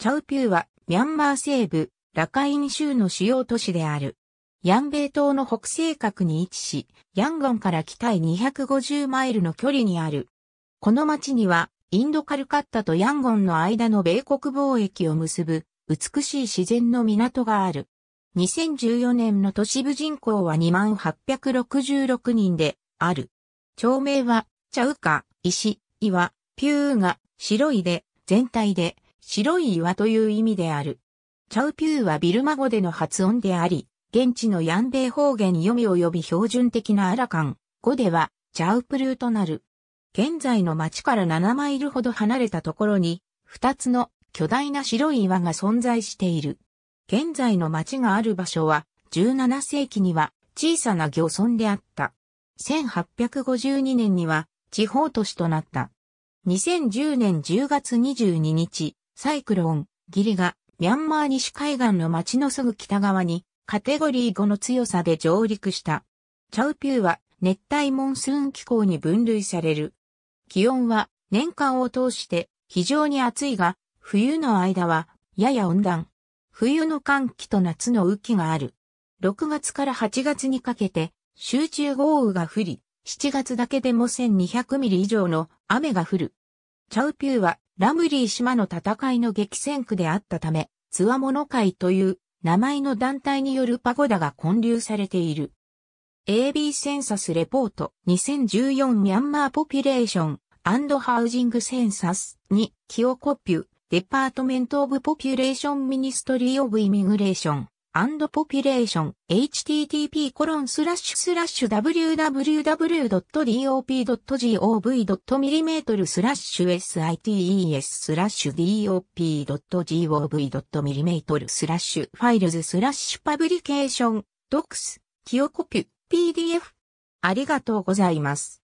チャウピューは、ミャンマー西部、ラカイン州の主要都市である。ヤンベイ島の北西角に位置し、ヤンゴンから北へ250マイルの距離にある。この町には、インドカルカッタとヤンゴンの間の米国貿易を結ぶ、美しい自然の港がある。2014年の都市部人口は2866人で、ある。町名は、チャウカ、石、岩、ピューが、白いで、全体で、白い岩という意味である。チャウピューはビルマ語での発音であり、現地のヤンベイ方言読み及び標準的なアラカン語では、チャウプルーとなる。現在の町から7マイルほど離れたところに、2つの巨大な白い岩が存在している。現在の町がある場所は、17世紀には小さな漁村であった。1852年には地方都市となった。2010年10月22日、サイクロン、ギリが、ミャンマー西海岸の町のすぐ北側に、カテゴリー5の強さで上陸した。チャウピューは、熱帯モンスーン気候に分類される。気温は、年間を通して、非常に暑いが、冬の間は、やや温暖。冬の寒気と夏の雨季がある。6月から8月にかけて、集中豪雨が降り、7月だけでも1200ミリ以上の雨が降る。チャウピューはラムリー島の戦いの激戦区であったため、つわもの会という名前の団体によるパゴダが建立されている。AB センサスレポート2014ミャンマーポピュレーションハウジングセンサスにキオコピュデパートメントオブポピュレーションミニストリーオブイミグレーション p o p u l レーション、http コロンスラッシュスラッシュ www.dop.gov.mm スラッシュ sites スラッシュ dop.gov.mm スラッシュファイルズスラッシュパブリケーション docs キヨコピュ PDF ありがとうございます。